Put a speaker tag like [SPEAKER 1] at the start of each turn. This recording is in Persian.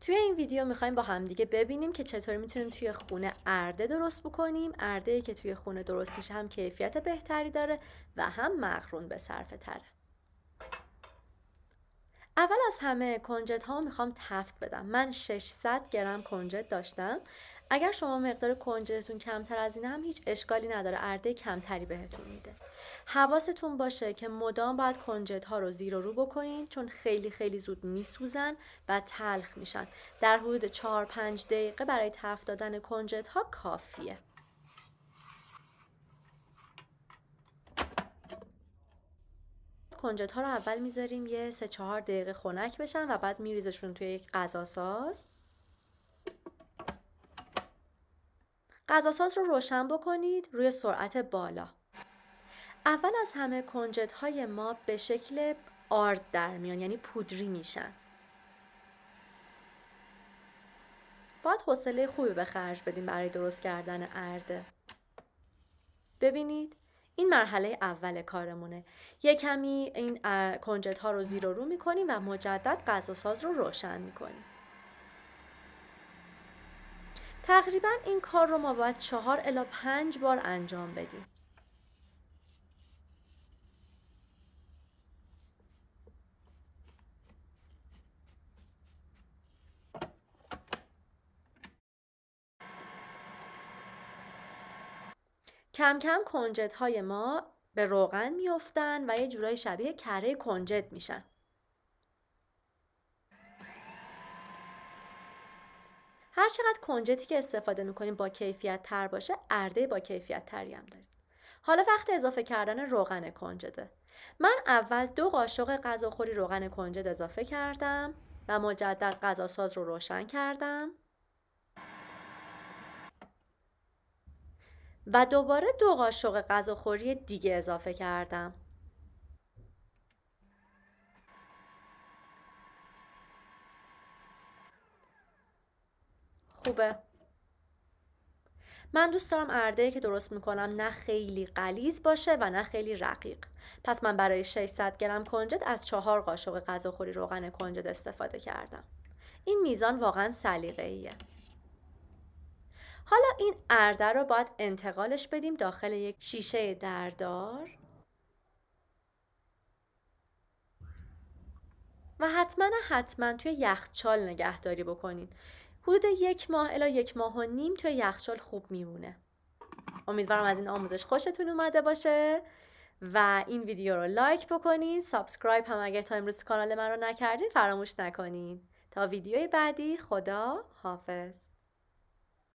[SPEAKER 1] توی این ویدیو میخوایم با همدیگه ببینیم که چطوری میتونیم توی خونه ارده درست بکنیم ارده که توی خونه درست میشه هم کیفیت بهتری داره و هم مقرون به صرفه تره اول از همه کنجد ها میخوام تفت بدم من 600 گرم کنجد داشتم اگر شما مقدار کنجدتون کمتر از این هم هیچ اشکالی نداره ارده کمتری بهتون میده حواستون باشه که مدام باید کنجدها رو زیر و رو بکنین چون خیلی خیلی زود میسوزن و تلخ میشن در حدود 4 5 دقیقه برای تفت دادن کنجد ها کافیه کنجدها رو اول میذاریم یه سه 4 دقیقه خنک بشن و بعد میریزشون توی یک غذا ساز غذاساز رو روشن بکنید روی سرعت بالا. اول از همه کنجد های ما به شکل آرد در میان یعنی پودری میشن. باید حوصله خوبی به خرج بدیم برای درست کردن ارده. ببینید این مرحله اول کارمونه یه کمی این کنجد ها رو زیر و رو میکنیم و مجدد غذاساز رو روشن میکنیم تقریبا این کار رو ما باید چهار الا پنج بار انجام بدیم کم کم کنجد ما به روغن میافتن و یه جورای شبیه کره کنجد میشن هر چقدر کنجتی که استفاده میکنیم با کیفیت تر باشه ارده با کیفیت تری هم داریم حالا وقت اضافه کردن روغن کنجده من اول دو قاشق غذاخوری روغن کنجد اضافه کردم و مجدد غذاساز رو روشن کردم و دوباره دو قاشق غذاخوری دیگه اضافه کردم من دوست دارم ارده که درست میکنم نه خیلی قلیز باشه و نه خیلی رقیق پس من برای 600 گرم کنجد از چهار قاشق غذاخوری روغن کنجد استفاده کردم این میزان واقعا ایه حالا این ارده رو باید انتقالش بدیم داخل یک شیشه دردار و حتما حتما توی یخچال نگهداری بکنید حدود یک ماه الا یک ماه و نیم توی یخچال خوب میمونه امیدوارم از این آموزش خوشتون اومده باشه و این ویدیو رو لایک بکنین سابسکرایب هم اگر تا امروز کانال من رو نکردین فراموش نکنین تا ویدیوی بعدی خدا حافظ